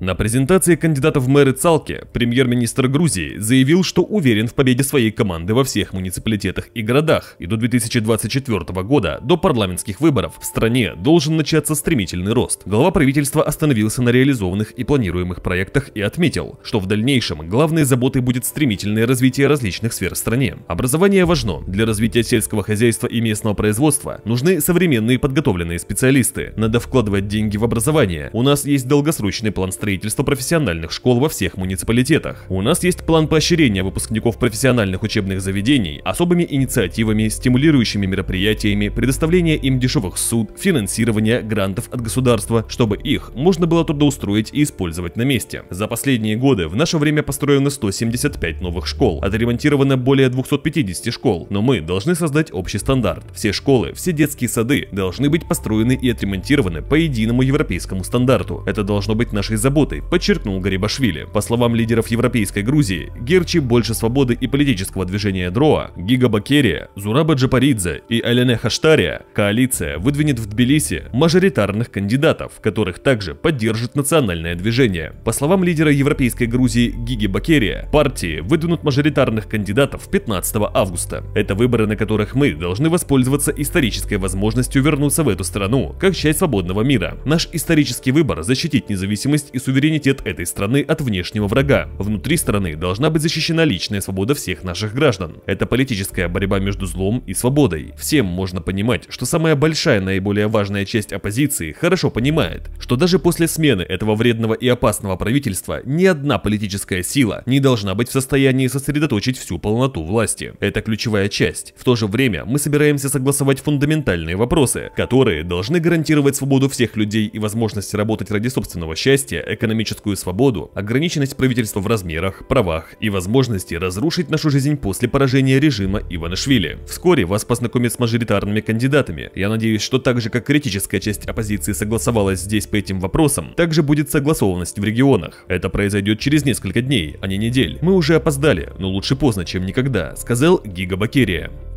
На презентации кандидатов в мэры Цалки премьер-министр Грузии заявил, что уверен в победе своей команды во всех муниципалитетах и городах, и до 2024 года, до парламентских выборов, в стране должен начаться стремительный рост. Глава правительства остановился на реализованных и планируемых проектах и отметил, что в дальнейшем главной заботой будет стремительное развитие различных сфер в стране. Образование важно. Для развития сельского хозяйства и местного производства нужны современные подготовленные специалисты. Надо вкладывать деньги в образование. У нас есть долгосрочный план строительства строительство профессиональных школ во всех муниципалитетах. У нас есть план поощрения выпускников профессиональных учебных заведений особыми инициативами, стимулирующими мероприятиями, предоставление им дешевых суд, финансирование, грантов от государства, чтобы их можно было трудоустроить и использовать на месте. За последние годы в наше время построено 175 новых школ, отремонтировано более 250 школ, но мы должны создать общий стандарт. Все школы, все детские сады должны быть построены и отремонтированы по единому европейскому стандарту. Это должно быть нашей заботой работы, подчеркнул Гарибашвили. По словам лидеров европейской Грузии, Герчи больше свободы и политического движения Дроа, Гига Бакерия, Зураба Джапаридзе и Алене Хаштария, коалиция выдвинет в Тбилиси мажоритарных кандидатов, которых также поддержит национальное движение. По словам лидера европейской Грузии Гиги Бакерия, партии выдвинут мажоритарных кандидатов 15 августа. Это выборы, на которых мы должны воспользоваться исторической возможностью вернуться в эту страну, как часть свободного мира. Наш исторический выбор защитить независимость и суверенитет этой страны от внешнего врага. Внутри страны должна быть защищена личная свобода всех наших граждан. Это политическая борьба между злом и свободой. Всем можно понимать, что самая большая, наиболее важная часть оппозиции хорошо понимает, что даже после смены этого вредного и опасного правительства ни одна политическая сила не должна быть в состоянии сосредоточить всю полноту власти. Это ключевая часть. В то же время мы собираемся согласовать фундаментальные вопросы, которые должны гарантировать свободу всех людей и возможность работать ради собственного счастья, экономическую свободу, ограниченность правительства в размерах, правах и возможности разрушить нашу жизнь после поражения режима Иванашвили. Вскоре вас познакомят с мажоритарными кандидатами. Я надеюсь, что так же, как критическая часть оппозиции согласовалась здесь по этим вопросам, также будет согласованность в регионах. Это произойдет через несколько дней, а не недель. Мы уже опоздали, но лучше поздно, чем никогда, сказал Гига Бакерия.